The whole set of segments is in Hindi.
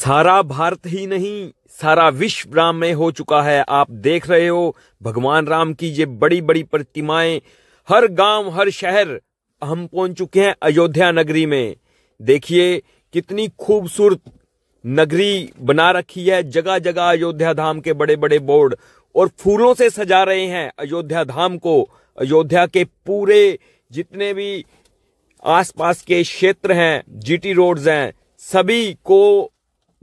सारा भारत ही नहीं सारा विश्व राम में हो चुका है आप देख रहे हो भगवान राम की ये बड़ी बड़ी प्रतिमाएं हर गांव हर शहर हम पहुंच चुके हैं अयोध्या नगरी में देखिए कितनी खूबसूरत नगरी बना रखी है जगह जगह अयोध्या धाम के बड़े बड़े बोर्ड और फूलों से सजा रहे हैं अयोध्या धाम को अयोध्या के पूरे जितने भी आसपास के क्षेत्र हैं जीटी रोड्स हैं सभी को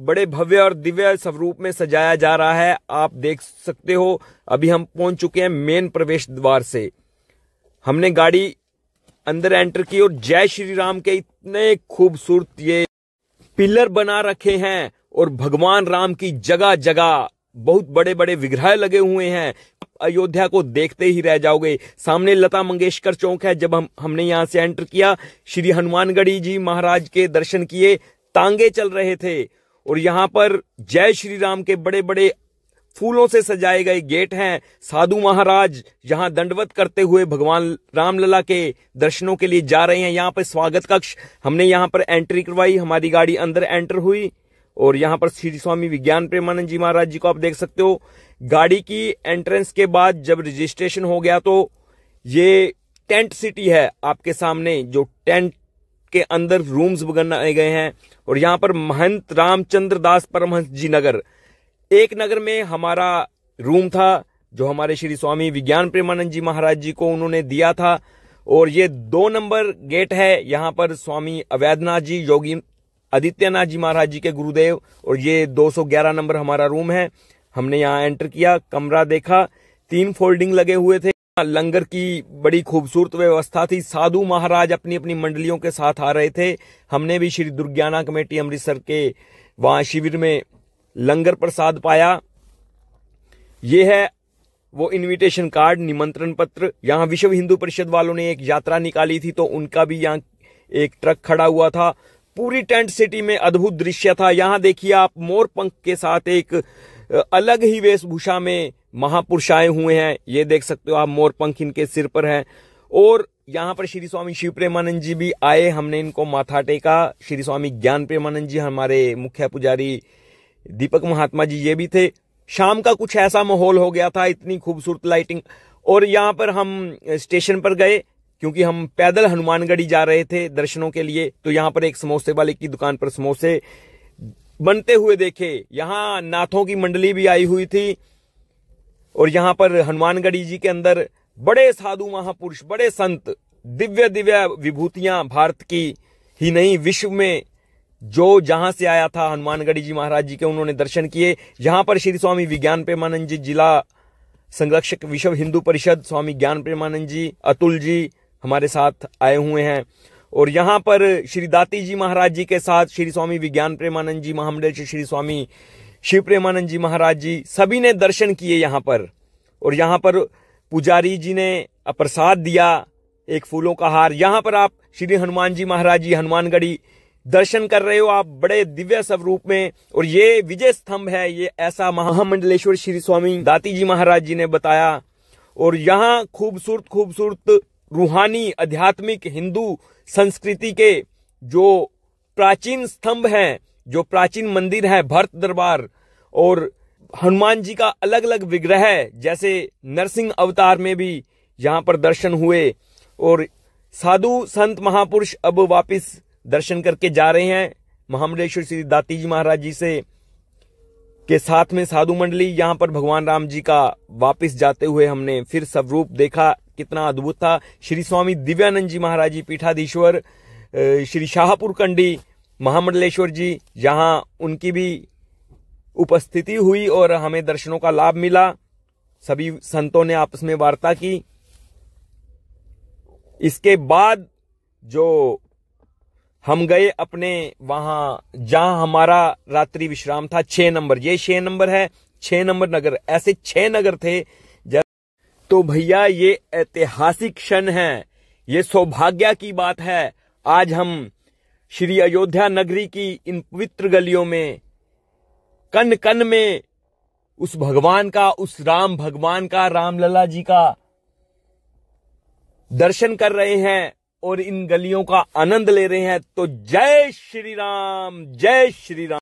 बड़े भव्य और दिव्य स्वरूप में सजाया जा रहा है आप देख सकते हो अभी हम पहुंच चुके हैं मेन प्रवेश द्वार से हमने गाड़ी अंदर एंटर की और जय श्री राम के इतने खूबसूरत ये पिलर बना रखे हैं और भगवान राम की जगह जगह बहुत बड़े बड़े विग्रह लगे हुए हैं अयोध्या को देखते ही रह जाओगे सामने लता मंगेशकर चौक है जब हम हमने यहाँ से एंटर किया श्री हनुमानगढ़ी जी महाराज के दर्शन किए तांगे चल रहे थे और यहां पर जय श्री राम के बड़े बड़े फूलों से सजाए गए गेट हैं साधु महाराज यहां दंडवत करते हुए भगवान रामलला के दर्शनों के लिए जा रहे हैं यहां पर स्वागत कक्ष हमने यहां पर एंट्री करवाई हमारी गाड़ी अंदर एंटर हुई और यहां पर श्री स्वामी विज्ञान प्रेमानंद जी महाराज जी को आप देख सकते हो गाड़ी की एंट्रेंस के बाद जब रजिस्ट्रेशन हो गया तो ये टेंट सिटी है आपके सामने जो टेंट के अंदर रूम्स बनाए गए हैं और यहाँ पर महंत रामचंद्र दास परमहंस जी नगर एक नगर में हमारा रूम था जो हमारे श्री स्वामी विज्ञान प्रेमानंद जी महाराज जी को उन्होंने दिया था और ये दो नंबर गेट है यहाँ पर स्वामी अवैधनाथ जी योगी आदित्यनाथ जी महाराज जी के गुरुदेव और ये 211 नंबर हमारा रूम है हमने यहाँ एंटर किया कमरा देखा तीन फोल्डिंग लगे हुए थे लंगर की बड़ी खूबसूरत व्यवस्था थी साधु महाराज अपनी अपनी मंडलियों के साथ आ रहे थे हमने भी श्री दुर्ग्याना कमेटी अमृतसर के वहां शिविर में लंगर प्रसाद पाया ये है वो इनविटेशन कार्ड निमंत्रण पत्र यहाँ विश्व हिंदू परिषद वालों ने एक यात्रा निकाली थी तो उनका भी यहाँ एक ट्रक खड़ा हुआ था पूरी टेंट सिटी में अद्भुत दृश्य था यहाँ देखिए आप मोर पंख के साथ एक अलग ही वेशभूषा में महापुरुष आए हुए हैं ये देख सकते हो आप मोरपंख इनके सिर पर है और यहाँ पर श्री स्वामी शिव प्रेमानंद जी भी आए हमने इनको माथा टेका श्री स्वामी ज्ञान प्रेमानंद जी हमारे मुख्य पुजारी दीपक महात्मा जी ये भी थे शाम का कुछ ऐसा माहौल हो गया था इतनी खूबसूरत लाइटिंग और यहाँ पर हम स्टेशन पर गए क्योंकि हम पैदल हनुमानगढ़ी जा रहे थे दर्शनों के लिए तो यहाँ पर एक समोसे वाले की दुकान पर समोसे बनते हुए देखे यहाँ नाथों की मंडली भी आई हुई थी और यहाँ पर हनुमानगढ़ी जी के अंदर बड़े साधु महापुरुष बड़े संत दिव्य दिव्य विभूतियां भारत की ही नहीं विश्व में जो जहां से आया था हनुमानगढ़ी जी महाराज जी के उन्होंने दर्शन किए यहां पर श्री स्वामी विज्ञान प्रेमानंद जी जिला संरक्षक विश्व हिंदू परिषद स्वामी ज्ञान प्रेमानंद जी अतुल जी हमारे साथ आए हुए हैं और यहां पर श्री दाती जी महाराज जी के साथ श्री स्वामी विज्ञान प्रेमानंद जी महामंडल श्री स्वामी शिव प्रेमानंद जी महाराज जी सभी ने दर्शन किए यहाँ पर और यहाँ पर पुजारी जी ने प्रसाद दिया एक फूलों का हार यहाँ पर आप श्री हनुमान जी महाराज जी हनुमानगढ़ी दर्शन कर रहे हो आप बड़े दिव्य स्वरूप में और ये विजय स्तंभ है ये ऐसा महामंडलेश्वर श्री स्वामी दाती जी महाराज जी ने बताया और यहाँ खूबसूरत खूबसूरत रूहानी आध्यात्मिक हिंदू संस्कृति के जो प्राचीन स्तंभ हैं जो प्राचीन मंदिर है भरत दरबार और हनुमान जी का अलग अलग विग्रह जैसे नरसिंह अवतार में भी यहाँ पर दर्शन हुए और साधु संत महापुरुष अब वापस दर्शन करके जा रहे हैं महामलेश्वर श्री दाती जी महाराज जी से के साथ में साधु मंडली यहाँ पर भगवान राम जी का वापस जाते हुए हमने फिर स्वरूप देखा कितना अद्भुत था श्री स्वामी दिव्यानंद जी महाराज जी पीठाधीश्वर श्री शाहपुर कंडी महामंडलेश्वर जी यहाँ उनकी भी उपस्थिति हुई और हमें दर्शनों का लाभ मिला सभी संतों ने आपस में वार्ता की इसके बाद जो हम गए अपने वहां जहां हमारा रात्रि विश्राम था छह नंबर ये छह नंबर है छह नंबर नगर ऐसे छह नगर थे तो भैया ये ऐतिहासिक क्षण है ये सौभाग्य की बात है आज हम श्री अयोध्या नगरी की इन पवित्र गलियों में कन कन में उस भगवान का उस राम भगवान का रामलला जी का दर्शन कर रहे हैं और इन गलियों का आनंद ले रहे हैं तो जय श्री राम जय श्री राम